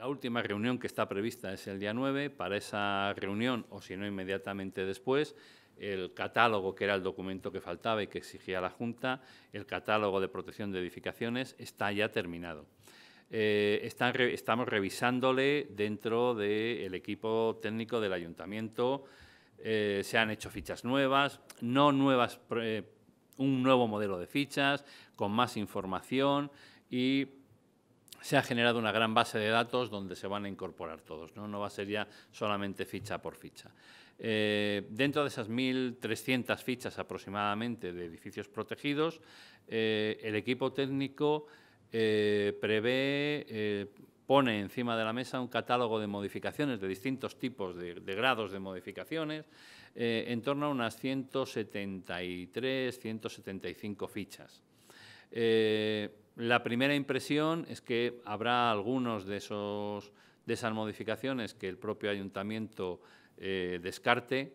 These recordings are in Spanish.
La última reunión que está prevista es el día 9. Para esa reunión, o si no inmediatamente después, el catálogo, que era el documento que faltaba y que exigía la Junta, el catálogo de protección de edificaciones, está ya terminado. Eh, estamos revisándole dentro del equipo técnico del ayuntamiento. Eh, se han hecho fichas nuevas, no nuevas, eh, un nuevo modelo de fichas, con más información y se ha generado una gran base de datos donde se van a incorporar todos, no, no va a ser ya solamente ficha por ficha. Eh, dentro de esas 1.300 fichas aproximadamente de edificios protegidos, eh, el equipo técnico eh, prevé, pone encima de la mesa un catálogo de modificaciones de distintos tipos de, grados de modificaciones, en torno a unas 173, 175 fichas. La primera impresión es que habrá algunos de, esas modificaciones que el propio ayuntamiento eh, descarte,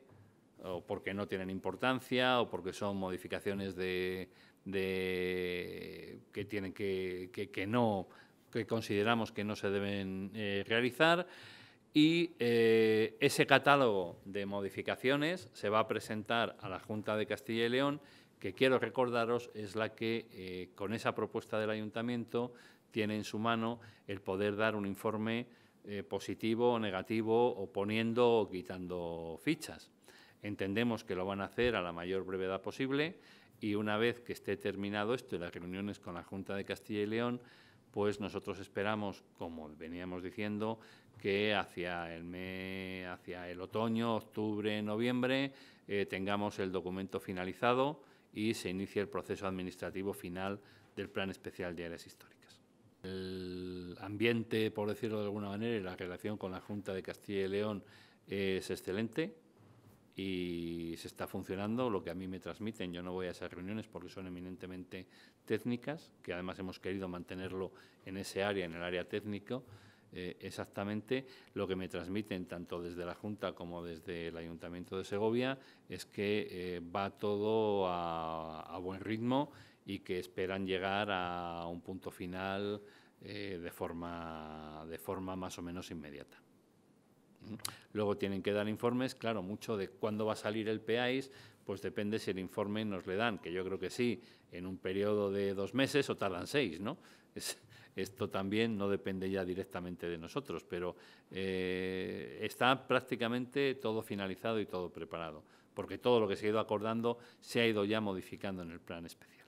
o porque no tienen importancia, o porque son modificaciones que tienen que, no consideramos que no se deben eh, realizar y eh, ese catálogo de modificaciones se va a presentar a la Junta de Castilla y León que quiero recordaros es la que, eh, con esa propuesta del ayuntamiento, tiene en su mano el poder dar un informe eh, positivo o negativo, o poniendo o quitando fichas. Entendemos que lo van a hacer a la mayor brevedad posible y una vez que esté terminado esto y las reuniones con la Junta de Castilla y León, pues nosotros esperamos, como veníamos diciendo, que hacia el hacia el otoño, octubre, noviembre, eh, tengamos el documento finalizado y se inicia el proceso administrativo final del Plan Especial de Áreas Históricas. El ambiente, por decirlo de alguna manera, y la relación con la Junta de Castilla y León es excelente y se está funcionando lo que a mí me transmiten. Yo no voy a esas reuniones porque son eminentemente técnicas, que además hemos querido mantenerlo en ese área, en el área técnico, eh, exactamente lo que me transmiten tanto desde la Junta como desde el Ayuntamiento de Segovia es que eh, va todo a, buen ritmo y que esperan llegar a un punto final eh, de, forma, de forma más o menos inmediata. Luego tienen que dar informes, claro, mucho de cuándo va a salir el PAIS, pues depende si el informe nos le dan, que yo creo que sí, en un periodo de dos meses o tardan seis, ¿no? Es, esto también no depende ya directamente de nosotros, pero eh, está prácticamente todo finalizado y todo preparado, porque todo lo que se ha ido acordando se ha ido ya modificando en el plan especial.